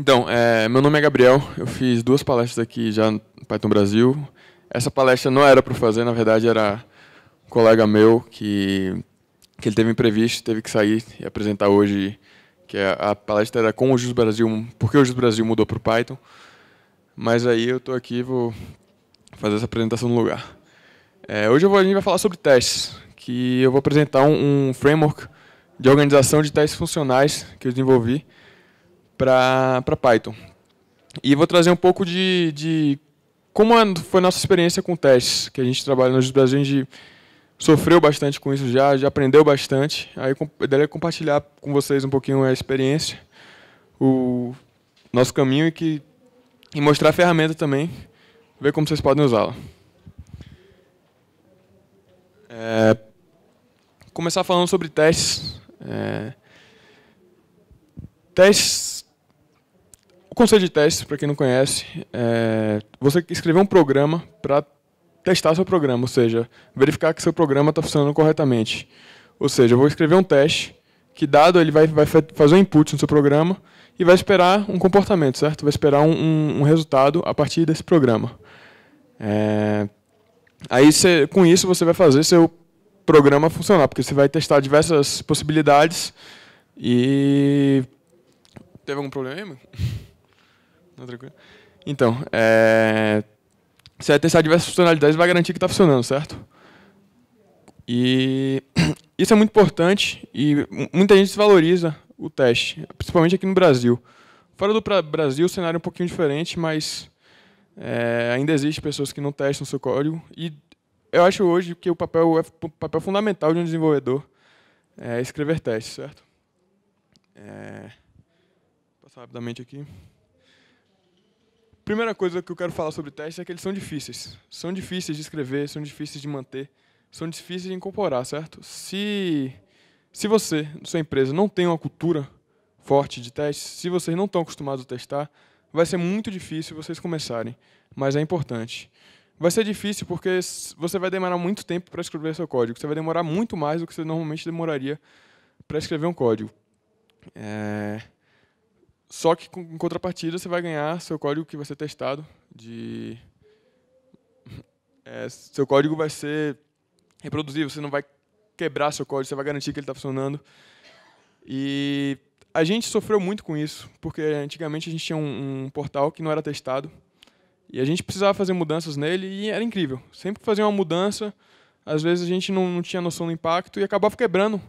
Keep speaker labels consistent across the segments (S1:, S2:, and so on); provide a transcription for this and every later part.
S1: Então, é, meu nome é Gabriel, eu fiz duas palestras aqui já no Python Brasil. Essa palestra não era para fazer, na verdade era um colega meu que, que ele teve imprevisto, teve que sair e apresentar hoje, que a, é, a palestra era com o Jus Brasil, por que o Jus Brasil mudou para o Python. Mas aí eu estou aqui e vou fazer essa apresentação no lugar. É, hoje vou, a gente vai falar sobre testes, que eu vou apresentar um, um framework de organização de testes funcionais que eu desenvolvi, para Python. E vou trazer um pouco de, de como foi a nossa experiência com testes, que a gente trabalha no Brasil, a gente sofreu bastante com isso já, já aprendeu bastante. Aí eu compartilhar com vocês um pouquinho a experiência, o nosso caminho e, que, e mostrar a ferramenta também, ver como vocês podem usá-la. É, começar falando sobre testes. É, testes conceito de teste, para quem não conhece, é você escrever um programa para testar seu programa, ou seja, verificar que seu programa está funcionando corretamente. Ou seja, eu vou escrever um teste que dado ele vai, vai fazer um input no seu programa e vai esperar um comportamento, certo? Vai esperar um, um, um resultado a partir desse programa. É... Aí cê, com isso você vai fazer seu programa funcionar, porque você vai testar diversas possibilidades e teve algum problema aí, mano? Não, tranquilo. Então, é... você vai testar diversas funcionalidades e vai garantir que está funcionando, certo? E isso é muito importante e muita gente desvaloriza o teste, principalmente aqui no Brasil. Fora do Brasil, o cenário é um pouquinho diferente, mas é, ainda existe pessoas que não testam seu código. E eu acho hoje que o papel é o papel fundamental de um desenvolvedor é escrever testes, certo? É, vou passar rapidamente aqui. Primeira coisa que eu quero falar sobre testes é que eles são difíceis. São difíceis de escrever, são difíceis de manter, são difíceis de incorporar, certo? Se, se você, sua empresa, não tem uma cultura forte de testes, se vocês não estão acostumados a testar, vai ser muito difícil vocês começarem, mas é importante. Vai ser difícil porque você vai demorar muito tempo para escrever seu código. Você vai demorar muito mais do que você normalmente demoraria para escrever um código. É... Só que com, em contrapartida você vai ganhar seu código que vai ser testado de é, seu código vai ser reproduzível, você não vai quebrar seu código, você vai garantir que ele está funcionando. E a gente sofreu muito com isso, porque antigamente a gente tinha um, um portal que não era testado e a gente precisava fazer mudanças nele e era incrível. Sempre que fazia uma mudança, às vezes a gente não, não tinha noção do impacto e acabava quebrando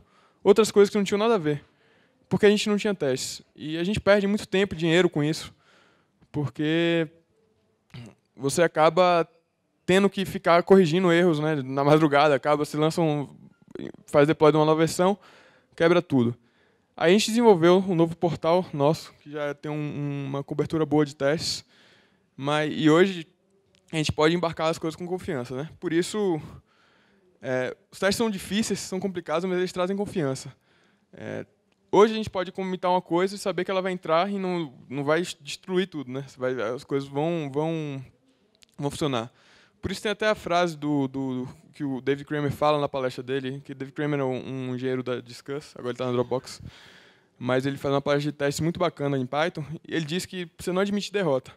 S1: outras coisas que não tinham nada a ver porque a gente não tinha testes. E a gente perde muito tempo e dinheiro com isso, porque você acaba tendo que ficar corrigindo erros né, na madrugada, acaba se lança um, faz deploy de uma nova versão, quebra tudo. Aí a gente desenvolveu um novo portal nosso, que já tem um, uma cobertura boa de testes, mas, e hoje a gente pode embarcar as coisas com confiança. Né? Por isso, é, os testes são difíceis, são complicados, mas eles trazem confiança. É, hoje a gente pode comentar uma coisa e saber que ela vai entrar e não, não vai destruir tudo, né? Vai, as coisas vão, vão, vão funcionar. Por isso tem até a frase do, do, que o David Kramer fala na palestra dele, que David Kramer é um, um engenheiro da Discuss, agora ele está na Dropbox, mas ele faz uma palestra de teste muito bacana em Python, e ele diz que você não admite derrota,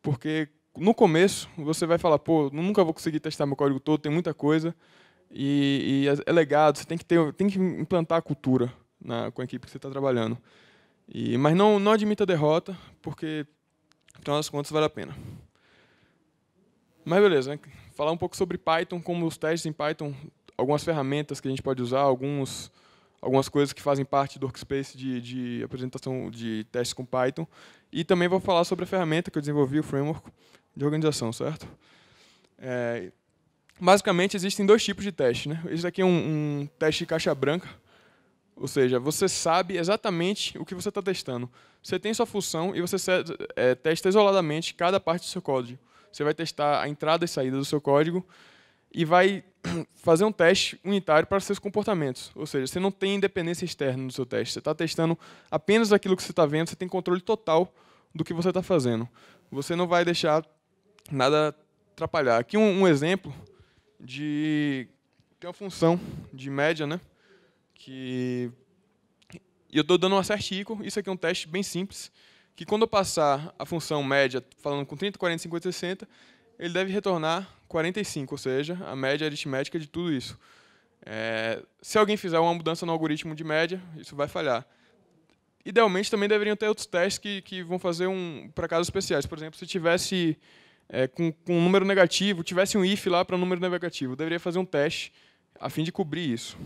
S1: porque no começo você vai falar, pô, nunca vou conseguir testar meu código todo, tem muita coisa, e, e é, é legado, você tem que, ter, tem que implantar a cultura na, com a equipe que você está trabalhando. E, mas não, não admita derrota, porque, afinal das contas, vale a pena. Mas beleza, né? falar um pouco sobre Python, como os testes em Python, algumas ferramentas que a gente pode usar, alguns, algumas coisas que fazem parte do workspace de, de apresentação de testes com Python. E também vou falar sobre a ferramenta que eu desenvolvi, o framework de organização, certo? É, basicamente, existem dois tipos de teste. Né? Esse aqui é um, um teste de caixa branca, ou seja, você sabe exatamente o que você está testando. Você tem sua função e você é, testa isoladamente cada parte do seu código. Você vai testar a entrada e saída do seu código e vai fazer um teste unitário para seus comportamentos. Ou seja, você não tem independência externa no seu teste. Você está testando apenas aquilo que você está vendo, você tem controle total do que você está fazendo. Você não vai deixar nada atrapalhar. Aqui um, exemplo de uma função de média, né? que eu estou dando um acerte isso aqui é um teste bem simples, que quando eu passar a função média, falando com 30, 40, 50, 60, ele deve retornar 45, ou seja, a média aritmética de tudo isso. É, se alguém fizer uma mudança no algoritmo de média, isso vai falhar. Idealmente, também deveriam ter outros testes que, que vão fazer um para casos especiais. Por exemplo, se tivesse é, com, com um número negativo, tivesse um if lá para um número negativo, deveria fazer um teste a fim de cobrir isso.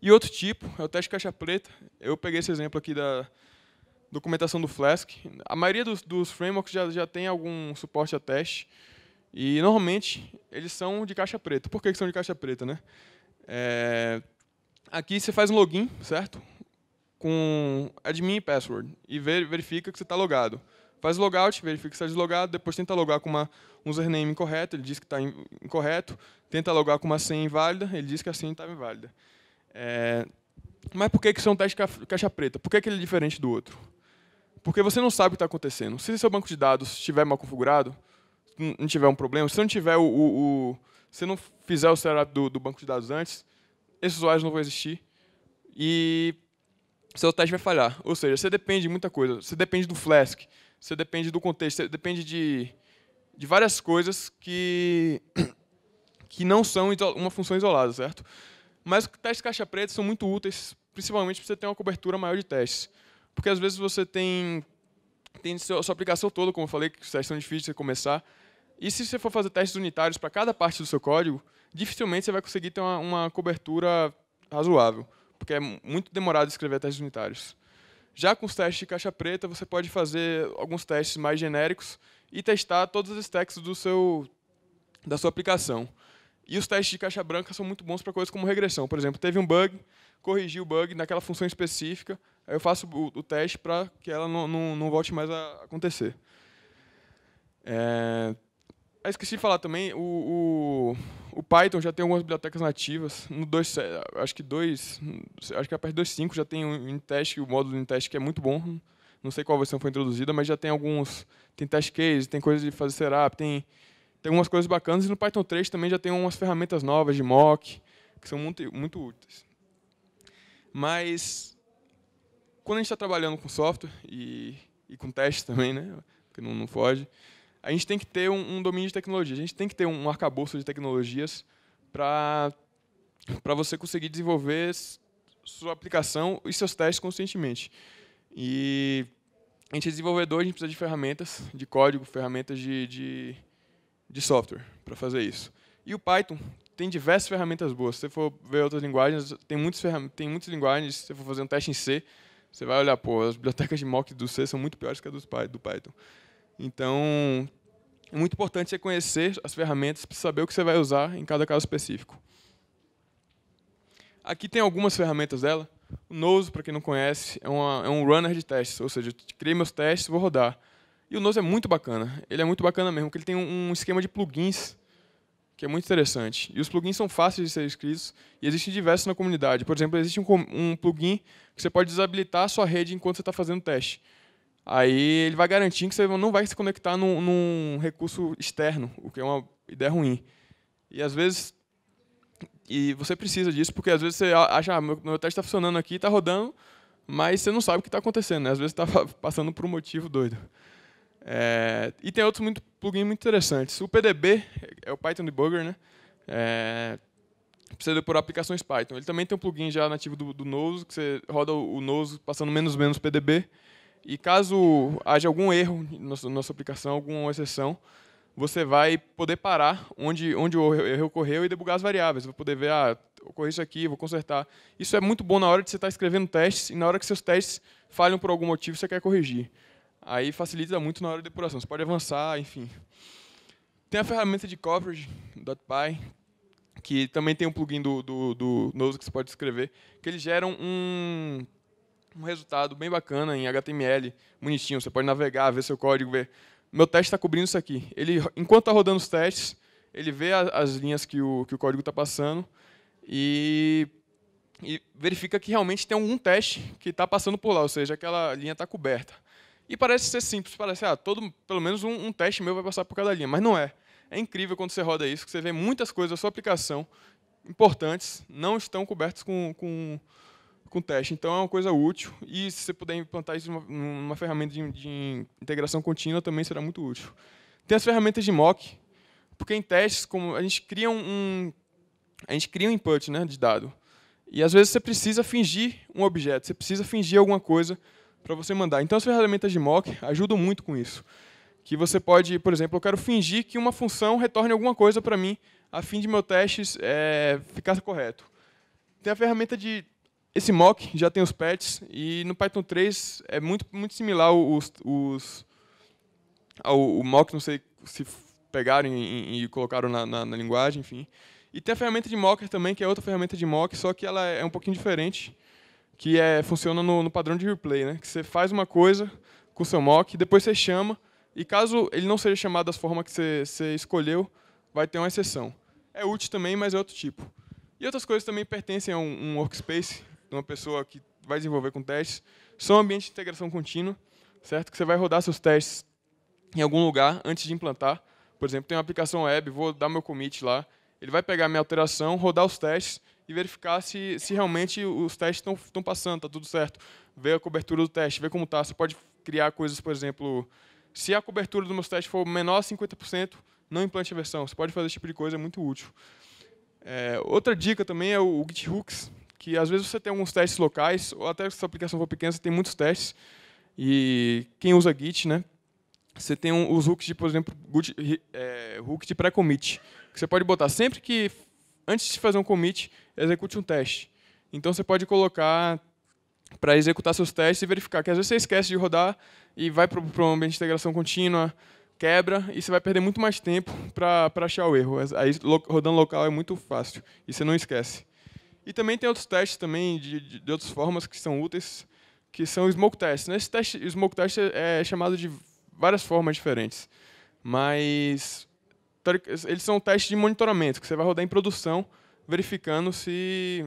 S1: E outro tipo é o teste caixa preta. Eu peguei esse exemplo aqui da documentação do Flask. A maioria dos, dos frameworks já, já tem algum suporte a teste. E, normalmente, eles são de caixa preta. Por que, que são de caixa preta? Né? É, aqui você faz um login, certo? Com admin e password. E verifica que você está logado. Faz logout, verifica que está deslogado, depois tenta logar com uma username incorreta, ele diz que está incorreto, tenta logar com uma senha inválida, ele diz que a senha está inválida. É, mas por que, que são testes tá caixa preta? Por que, que ele é diferente do outro? Porque você não sabe o que está acontecendo. Se seu banco de dados estiver mal configurado, não tiver um problema, se não tiver o, o, o se não fizer o setup do, do, banco de dados antes, esses usuários não vão existir e seu teste vai falhar. Ou seja, você depende de muita coisa. Você depende do Flask, você depende do contexto, você depende de, de várias coisas que, que não são uma função isolada, certo? Mas testes caixa preta são muito úteis, principalmente para você ter uma cobertura maior de testes. Porque às vezes você tem, tem sua, sua aplicação toda, como eu falei, que os testes são difíceis de começar. E se você for fazer testes unitários para cada parte do seu código, dificilmente você vai conseguir ter uma, uma cobertura razoável, porque é muito demorado escrever testes unitários. Já com os testes de caixa preta, você pode fazer alguns testes mais genéricos e testar todos os stacks do seu, da sua aplicação. E os testes de caixa branca são muito bons para coisas como regressão. Por exemplo, teve um bug, corrigi o bug naquela função específica, aí eu faço o, o teste para que ela não, não, não, volte mais a acontecer. É... Eu esqueci de falar também, o, o, o, Python já tem algumas bibliotecas nativas. No 2, acho que 2, acho que a parte 2.5 já tem o teste, o módulo do teste que é muito bom. Não sei qual versão foi introduzida, mas já tem alguns, tem test case, tem coisa de fazer setup, tem tem algumas coisas bacanas e no Python 3 também já tem umas ferramentas novas de mock, que são muito, muito úteis. Mas quando a gente está trabalhando com software e, e com teste também, né, que não, não foge, a gente tem que ter um, um, domínio de tecnologia, a gente tem que ter um arcabouço de tecnologias para você conseguir desenvolver sua aplicação e seus testes conscientemente. E a gente é desenvolvedor, a gente precisa de ferramentas de código, ferramentas de, de de software para fazer isso. E o Python tem diversas ferramentas boas. Se você for ver outras linguagens, tem, muitos tem muitas linguagens. Se você for fazer um teste em C, você vai olhar, pô, as bibliotecas de mock do C são muito piores que as do Python. Então, é muito importante você conhecer as ferramentas para saber o que você vai usar em cada caso específico. Aqui tem algumas ferramentas dela. O Nose, para quem não conhece, é, uma, é um runner de testes, ou seja, criei meus testes, vou rodar. E o Nose é muito bacana. Ele é muito bacana mesmo, porque ele tem um, esquema de plugins que é muito interessante. E os plugins são fáceis de ser escritos e existem diversos na comunidade. Por exemplo, existe um, um plugin que você pode desabilitar a sua rede enquanto você está fazendo o teste. Aí ele vai garantir que você não vai se conectar num, num, recurso externo, o que é uma ideia ruim. E às vezes e você precisa disso, porque às vezes você acha, ah, meu, meu teste está funcionando aqui, está rodando, mas você não sabe o que está acontecendo. Né? Às vezes está passando por um motivo doido. É, e tem outros muito, plugins muito interessantes. O PDB é o Python Debugger, né? É, precisa por aplicações Python. Ele também tem um plugin já nativo do, do Nose, que você roda o Nose passando menos menos PDB. E caso haja algum erro na nossa aplicação, alguma exceção, você vai poder parar onde, onde o erro ocorreu e debugar as variáveis. Vai poder ver, ah, ocorreu isso aqui, vou consertar. Isso é muito bom na hora de você estar escrevendo testes e na hora que seus testes falham por algum motivo, você quer corrigir. Aí facilita muito na hora de depuração. Você pode avançar, enfim. Tem a ferramenta de coverage, .py, que também tem um plugin do, do, do Nose que você pode escrever, que eles geram um, um resultado bem bacana em HTML, bonitinho. Você pode navegar, ver seu código, ver... Meu teste está cobrindo isso aqui. Ele, enquanto está rodando os testes, ele vê a, as linhas que o, que o código está passando e, e verifica que realmente tem algum teste que está passando por lá, ou seja, aquela linha está coberta. E parece ser simples, parece, ah, todo, pelo menos um, um teste meu vai passar por cada linha, mas não é. É incrível quando você roda isso, que você vê muitas coisas da sua aplicação importantes não estão cobertas com, com, com teste. Então é uma coisa útil e se você puder implantar isso numa, numa ferramenta de, de, integração contínua também será muito útil. Tem as ferramentas de mock, porque em testes como a gente cria um, um a gente cria um input, né, de dado. E às vezes você precisa fingir um objeto, você precisa fingir alguma coisa para você mandar. Então, as ferramentas de mock ajudam muito com isso. Que você pode, por exemplo, eu quero fingir que uma função retorne alguma coisa para mim, a fim de meu teste é, ficar correto. Tem a ferramenta de esse mock já tem os pets e no Python 3 é muito, muito similar os, os, ao o mock, não sei se pegaram e, e colocaram na, na, na, linguagem, enfim. E tem a ferramenta de mocker também, que é outra ferramenta de mock, só que ela é um pouquinho diferente que é, funciona no, no padrão de replay, né? Que você faz uma coisa com o seu mock, depois você chama, e caso ele não seja chamado da forma que você, você escolheu, vai ter uma exceção. É útil também, mas é outro tipo. E outras coisas também pertencem a um, um workspace, de uma pessoa que vai desenvolver com testes, são ambientes de integração contínua, certo? Que você vai rodar seus testes em algum lugar antes de implantar. Por exemplo, tem uma aplicação web, vou dar meu commit lá, ele vai pegar minha alteração, rodar os testes e verificar se, se realmente os testes estão passando, está tudo certo. Ver a cobertura do teste, ver como está. Você pode criar coisas, por exemplo, se a cobertura dos meus testes for menor a 50%, não implante a versão. Você pode fazer esse tipo de coisa, é muito útil. É, outra dica também é o, o Git Hooks, que às vezes você tem alguns testes locais, ou até se a sua aplicação for pequena, você tem muitos testes. E quem usa Git, né? Você tem um, os hooks de, por exemplo, good, é, hook de pré-commit. Você pode botar sempre que, antes de fazer um commit, execute um teste. Então você pode colocar para executar seus testes e verificar que às vezes você esquece de rodar e vai para um ambiente de integração contínua, quebra e você vai perder muito mais tempo para achar o erro. Aí rodando local é muito fácil e você não esquece. E também tem outros testes também de, de, de outras formas que são úteis, que são smoke tests. Né? Esse teste, smoke test é, é chamado de várias formas diferentes, mas eles são testes de monitoramento que você vai rodar em produção verificando se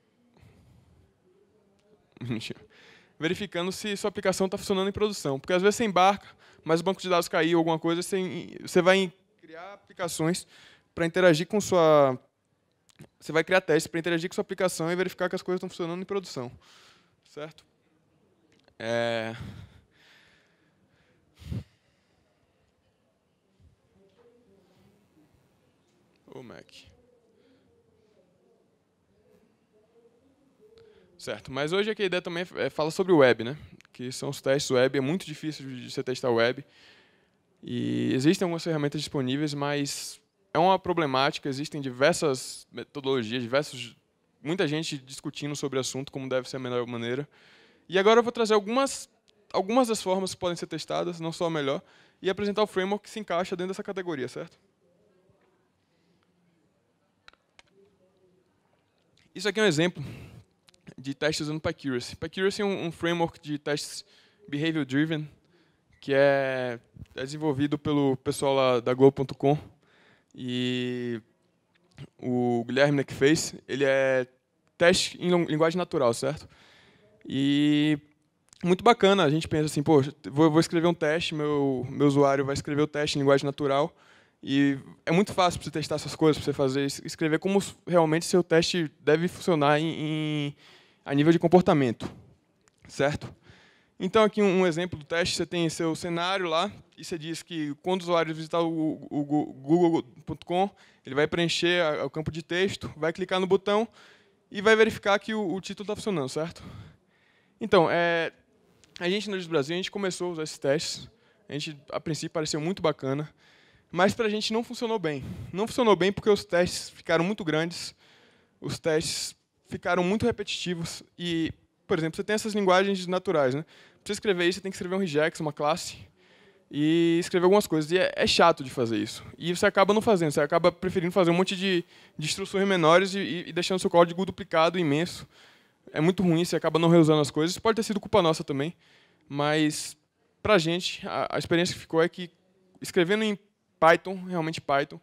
S1: verificando se sua aplicação está funcionando em produção. Porque às vezes você embarca, mas o banco de dados caiu, alguma coisa, você, você vai criar aplicações para interagir com sua. Você vai criar testes para interagir com sua aplicação e verificar que as coisas estão funcionando em produção. Certo? É. Mac. É certo, mas hoje aqui a ideia também é, fala sobre o web, né? Que são os testes web, é muito difícil de você testar web. E existem algumas ferramentas disponíveis, mas é uma problemática, existem diversas metodologias, diversos muita gente discutindo sobre o assunto, como deve ser a melhor maneira. E agora eu vou trazer algumas, algumas das formas que podem ser testadas, não só a melhor, e apresentar o framework que se encaixa dentro dessa categoria, certo? Isso aqui é um exemplo de testes usando Pacuracy. Pacuracy é um, um framework de testes behavior-driven que é, é desenvolvido pelo pessoal lá da Go.com. e o Guilherme que fez. Ele é teste em linguagem natural, certo? E muito bacana, a gente pensa assim, pô, vou, vou escrever um teste, meu, meu usuário vai escrever o teste em linguagem natural, e é muito fácil para você testar essas coisas, para você fazer, escrever como realmente seu teste deve funcionar em, em, a nível de comportamento, certo? Então, aqui um exemplo do teste, você tem seu cenário lá, e você diz que quando o usuário visitar o, o, o google.com, ele vai preencher a, o campo de texto, vai clicar no botão e vai verificar que o, o título está funcionando, certo? Então, é, a gente no Brasil, a gente começou a usar esses testes, a gente, a princípio, pareceu muito bacana, mas para a gente não funcionou bem. Não funcionou bem porque os testes ficaram muito grandes, os testes ficaram muito repetitivos e, por exemplo, você tem essas linguagens naturais, né? Para você escrever isso, você tem que escrever um regex, uma classe e escrever algumas coisas. E é, é, chato de fazer isso. E você acaba não fazendo, você acaba preferindo fazer um monte de, de instruções menores e, e deixando seu código duplicado, imenso. É muito ruim, você acaba não reusando as coisas. Isso pode ter sido culpa nossa também, mas para a gente, a experiência que ficou é que escrevendo em Python, realmente Python,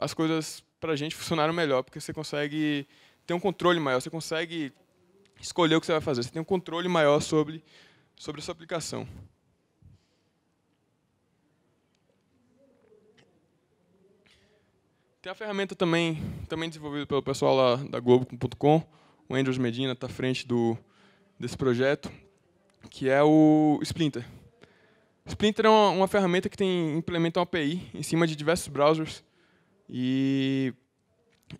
S1: as coisas para a gente funcionaram melhor, porque você consegue ter um controle maior, você consegue escolher o que você vai fazer, você tem um controle maior sobre, sobre a sua aplicação. Tem a ferramenta também, também desenvolvida pelo pessoal lá da Globo.com, o Andrews Medina está à frente do, desse projeto, que é o Splinter. Splinter é uma, uma ferramenta que tem, implementa uma API em cima de diversos browsers e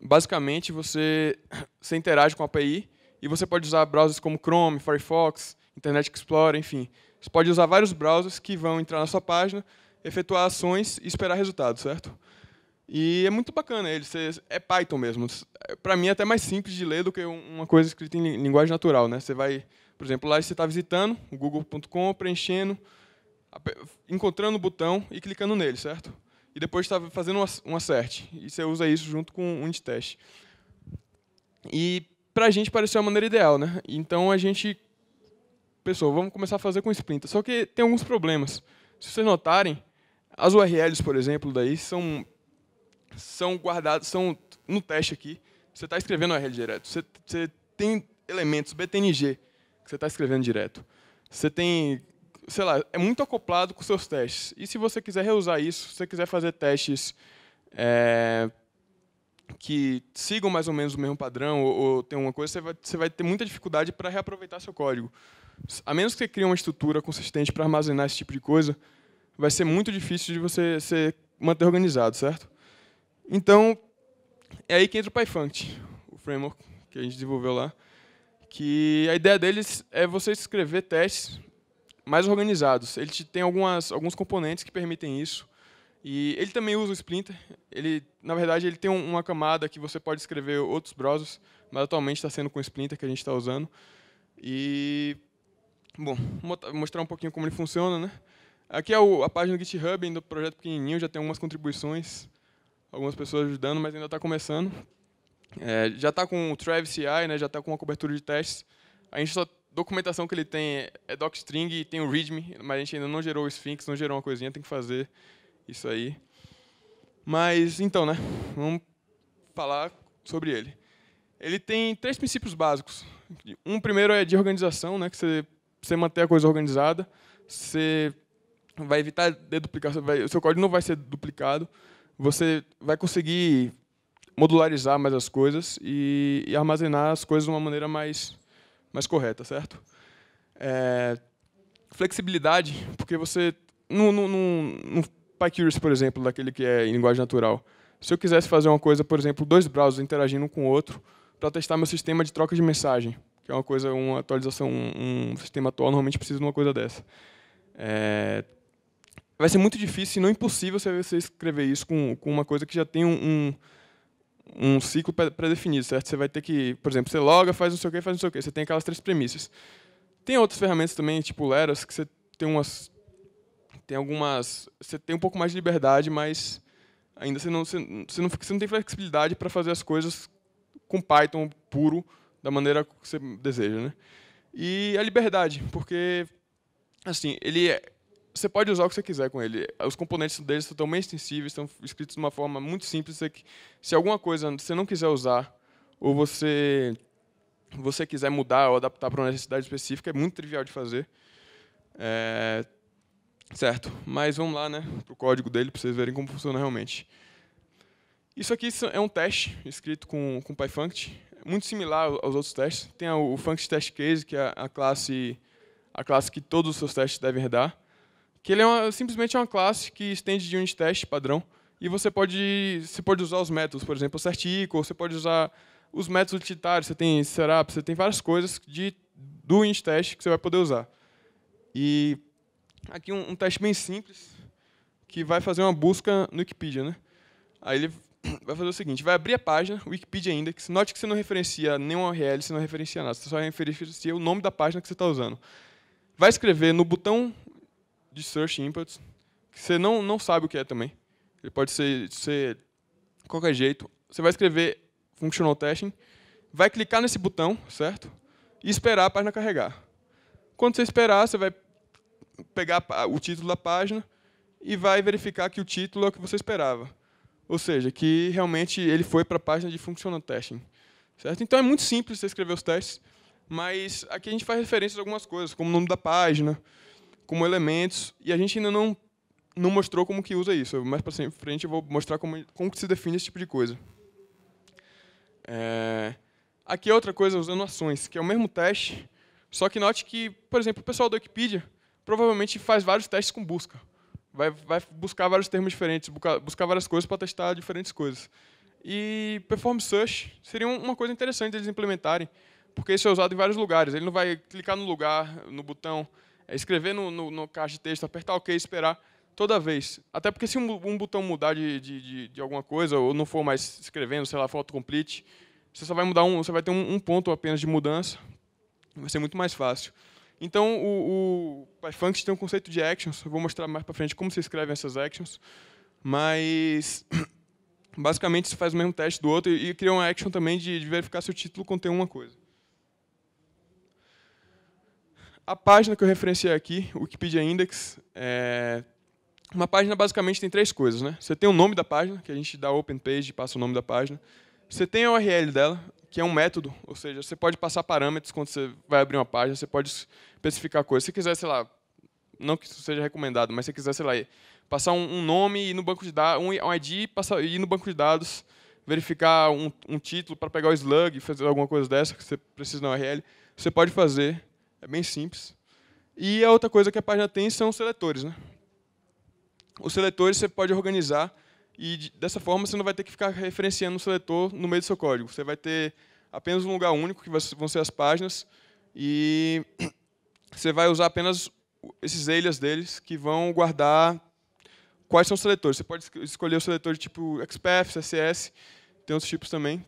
S1: basicamente você, você interage com a API e você pode usar browsers como Chrome, Firefox, Internet Explorer, enfim. Você pode usar vários browsers que vão entrar na sua página, efetuar ações e esperar resultados, certo? E é muito bacana ele, você, é Python mesmo. Para mim é até mais simples de ler do que uma coisa escrita em linguagem natural, né? Você vai, por exemplo, lá você está visitando google.com, preenchendo encontrando o botão e clicando nele, certo? E depois está fazendo um assert. E você usa isso junto com um de teste. E para a gente pareceu a maneira ideal, né? Então a gente pessoal, vamos começar a fazer com Splinter. Só que tem alguns problemas. Se vocês notarem, as URLs, por exemplo, daí são são guardadas, são no teste aqui. Você está escrevendo URL direto. Você, você tem elementos BTNG que você está escrevendo direto. Você tem sei lá, é muito acoplado com seus testes. E se você quiser reusar isso, se você quiser fazer testes é, que sigam mais ou menos o mesmo padrão ou, ou tem uma coisa, você vai, você vai ter muita dificuldade para reaproveitar seu código. A menos que você crie uma estrutura consistente para armazenar esse tipo de coisa, vai ser muito difícil de você se manter organizado, certo? Então, é aí que entra o PyFunct, o framework que a gente desenvolveu lá, que a ideia deles é você escrever testes mais organizados. Ele tem algumas, alguns componentes que permitem isso. E ele também usa o Splinter. Ele, na verdade, ele tem uma camada que você pode escrever outros browsers, mas atualmente está sendo com o Splinter que a gente está usando. E bom, mostrar um pouquinho como ele funciona, né? Aqui é a página do GitHub do projeto pequenininho, já tem algumas contribuições, algumas pessoas ajudando, mas ainda está começando. É, já está com o Travis CI, né? Já está com uma cobertura de testes. A gente só documentação que ele tem é docstring, e tem o readme, mas a gente ainda não gerou o Sphinx, não gerou uma coisinha, tem que fazer isso aí. Mas, então, né, vamos falar sobre ele. Ele tem três princípios básicos. Um primeiro é de organização, né, que você, você manter a coisa organizada, você vai evitar deduplicação, vai, o seu código não vai ser duplicado, você vai conseguir modularizar mais as coisas e, e armazenar as coisas de uma maneira mais mais correta, certo? É, flexibilidade, porque você. No, no, no, no PyCurious, por exemplo, daquele que é em linguagem natural, se eu quisesse fazer uma coisa, por exemplo, dois browsers interagindo um com o outro, para testar meu sistema de troca de mensagem, que é uma coisa, uma atualização, um, um sistema atual normalmente precisa de uma coisa dessa. É, vai ser muito difícil, e não impossível, você escrever isso com, com uma coisa que já tem um, um um ciclo pré-definido, certo? Você vai ter que, por exemplo, você loga, faz não sei o quê, faz não sei o quê. Você tem aquelas três premissas. Tem outras ferramentas também, tipo Leras, que você tem umas tem algumas você tem um pouco mais de liberdade, mas ainda você não você, você não você não tem flexibilidade para fazer as coisas com Python puro da maneira que você deseja, né? E a liberdade, porque assim, ele é, você pode usar o que você quiser com ele. Os componentes dele são tão extensíveis, estão escritos de uma forma muito simples. Que, se alguma coisa você não quiser usar, ou você, você quiser mudar ou adaptar para uma necessidade específica, é muito trivial de fazer. É, certo, mas vamos lá né, para o código dele, para vocês verem como funciona realmente. Isso aqui é um teste escrito com, com PyFunct, muito similar aos outros testes. Tem o Funct Test Case, que é a classe, a classe que todos os seus testes devem herdar que ele é uma, simplesmente é uma classe que estende de unit test padrão, e você pode, você pode usar os métodos, por exemplo, certico, você pode usar os métodos utilitários, você tem setup, você tem várias coisas de, do unit test que você vai poder usar. E aqui um, um teste bem simples, que vai fazer uma busca no Wikipedia. Né? Aí ele vai fazer o seguinte, vai abrir a página, Wikipedia Index, note que você não referencia nenhuma URL, você não referencia nada, você só referencia o nome da página que você está usando. Vai escrever no botão de Search inputs que você não, não sabe o que é também. Ele pode ser, ser de qualquer jeito. Você vai escrever Functional Testing, vai clicar nesse botão, certo? E esperar a página carregar. Quando você esperar, você vai pegar o título da página e vai verificar que o título é o que você esperava. Ou seja, que realmente ele foi para a página de Functional Testing. Certo? Então é muito simples você escrever os testes, mas aqui a gente faz referência a algumas coisas, como o nome da página, como elementos e a gente ainda não não mostrou como que usa isso. Mais para frente eu vou mostrar como como que se define esse tipo de coisa. É... Aqui é outra coisa usando ações, que é o mesmo teste, só que note que, por exemplo, o pessoal da Wikipedia provavelmente faz vários testes com busca. Vai, vai buscar vários termos diferentes, buscar várias coisas para testar diferentes coisas. E Perform Search seria uma coisa interessante eles implementarem, porque isso é usado em vários lugares. Ele não vai clicar no lugar, no botão, é escrever no, no, no, caixa de texto, apertar OK, esperar toda vez. Até porque se um, um botão mudar de, de, de, de, alguma coisa, ou não for mais escrevendo, sei lá, foto complete, você só vai mudar um, você vai ter um, um ponto apenas de mudança, vai ser muito mais fácil. Então, o, o tem um conceito de actions, eu vou mostrar mais para frente como se escrevem essas actions, mas basicamente você faz o mesmo teste do outro e, e cria uma action também de, de verificar se o título contém uma coisa. A página que eu referenciei aqui, o Wikipedia Index, é uma página basicamente tem três coisas, né? Você tem o nome da página, que a gente dá open page e passa o nome da página. Você tem a URL dela, que é um método, ou seja, você pode passar parâmetros quando você vai abrir uma página, você pode especificar coisas. Se quiser, sei lá, não que isso seja recomendado, mas se quiser, sei lá, passar um, nome e no banco de dados, um ID passar, e ir no banco de dados verificar um, um título para pegar o slug, fazer alguma coisa dessa que você precisa na URL, você pode fazer é bem simples. E a outra coisa que a página tem são os seletores. Né? Os seletores você pode organizar e dessa forma você não vai ter que ficar referenciando um seletor no meio do seu código. Você vai ter apenas um lugar único, que vão ser as páginas, e você vai usar apenas esses alias deles que vão guardar quais são os seletores. Você pode escolher o seletor de tipo XPath, CSS, tem outros tipos também.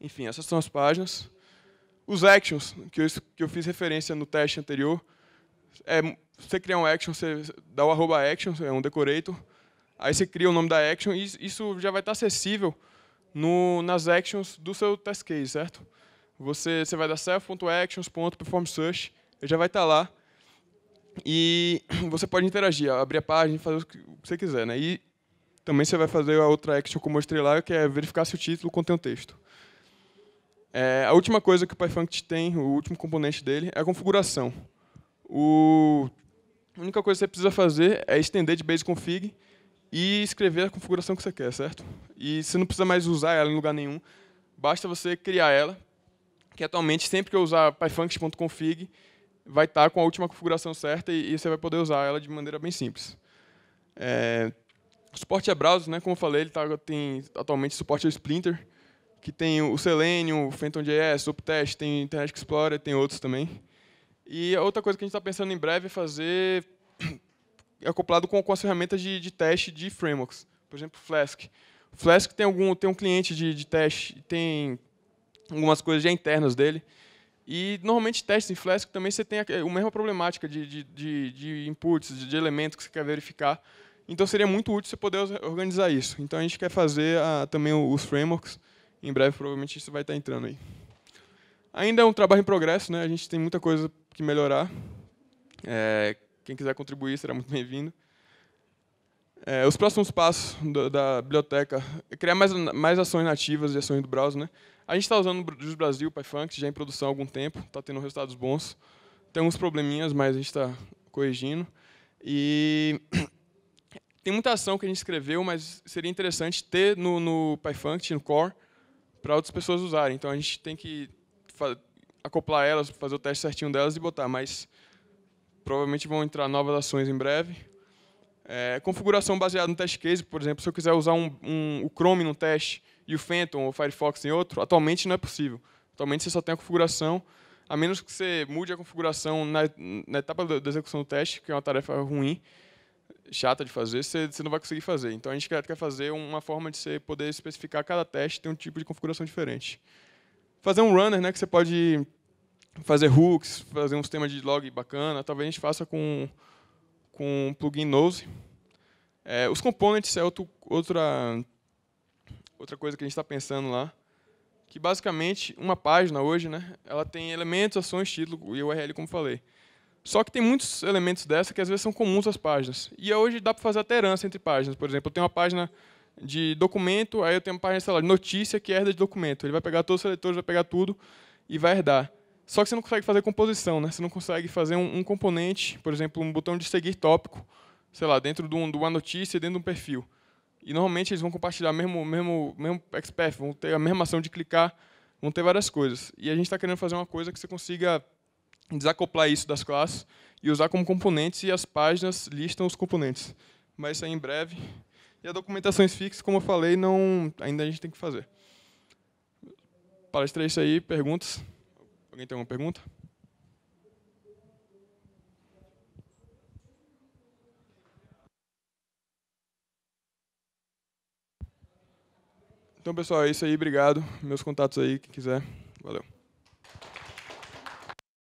S1: Enfim, essas são as páginas. Os actions, que eu, que eu fiz referência no teste anterior, é, você cria um action, você dá o arroba action, é um decorator, aí você cria o nome da action e isso já vai estar acessível no, nas actions do seu test case, certo? Você, você vai dar self.actions.performsearch, ele já vai estar lá e você pode interagir, abrir a página, fazer o que você quiser, né? E também você vai fazer a outra action que eu mostrei lá, que é verificar se o título contém o um texto. É, a última coisa que o PyFunct tem, o último componente dele, é a configuração. O... A única coisa que você precisa fazer é estender de base config e escrever a configuração que você quer, certo? E você não precisa mais usar ela em lugar nenhum, basta você criar ela, que atualmente sempre que eu usar python.config vai estar tá com a última configuração certa e, e, você vai poder usar ela de maneira bem simples. É, o suporte a browser, né, como eu falei, ele tá, tem atualmente suporte ao Splinter, que tem o Selenium, o PhantomJS, o Optest, tem Internet Explorer, tem outros também. E outra coisa que a gente está pensando em breve é fazer é acoplado com, com as ferramentas de, de teste de frameworks. Por exemplo, Flask. Flask tem, algum, tem um cliente de, de teste, tem algumas coisas já internas dele. E normalmente testes em Flask também você tem a, é, a mesma problemática de, de, de, de inputs, de, de, elementos que você quer verificar. Então seria muito útil você poder organizar isso. Então a gente quer fazer a, ah, também os frameworks em breve, provavelmente, isso vai estar entrando aí. Ainda é um trabalho em progresso, né? a gente tem muita coisa que melhorar. É, quem quiser contribuir será muito bem-vindo. É, os próximos passos da, da biblioteca é criar mais, mais ações nativas e ações do browser. Né? A gente está usando o Jus Brasil, PyFunk, já em produção há algum tempo, está tendo resultados bons. Tem uns probleminhas, mas a gente está corrigindo. E tem muita ação que a gente escreveu, mas seria interessante ter no, no PyFunk, no Core, para outras pessoas usarem. Então a gente tem que acoplar elas, fazer o teste certinho delas e botar. Mas provavelmente vão entrar novas ações em breve. É, configuração baseada no test case, por exemplo, se eu quiser usar um, um, o Chrome no teste e o Phantom ou o Firefox em outro, atualmente não é possível. Atualmente você só tem a configuração, a menos que você mude a configuração na, na etapa da execução do teste, que é uma tarefa ruim, chata de fazer, você, não vai conseguir fazer. Então a gente quer, quer fazer uma forma de você poder especificar cada teste tem um tipo de configuração diferente. Fazer um runner, né, que você pode fazer hooks, fazer um sistema de log bacana, talvez a gente faça com com um plugin Nose. É, os components é outro, outra outra coisa que a gente está pensando lá, que basicamente uma página hoje, né, ela tem elementos, ações, título e URL, como falei. Só que tem muitos elementos dessa que às vezes são comuns às páginas. E hoje dá para fazer até herança entre páginas. Por exemplo, eu tenho uma página de documento, aí eu tenho uma página, sei lá, de notícia que herda de documento. Ele vai pegar todos os seletores, vai pegar tudo e vai herdar. Só que você não consegue fazer composição, né? Você não consegue fazer um, um componente, por exemplo, um botão de seguir tópico, sei lá, dentro de, um, de uma notícia, dentro de um perfil. E normalmente eles vão compartilhar mesmo mesmo mesmo XPath, vão ter a mesma ação de clicar, vão ter várias coisas. E a gente está querendo fazer uma coisa que você consiga desacoplar isso das classes e usar como componentes, e as páginas listam os componentes. Mas isso aí em breve. E a documentações fixas, como eu falei, não ainda a gente tem que fazer. é isso aí, perguntas? Alguém tem alguma pergunta? Então, pessoal, é isso aí. Obrigado. Meus contatos aí, quem quiser. Valeu.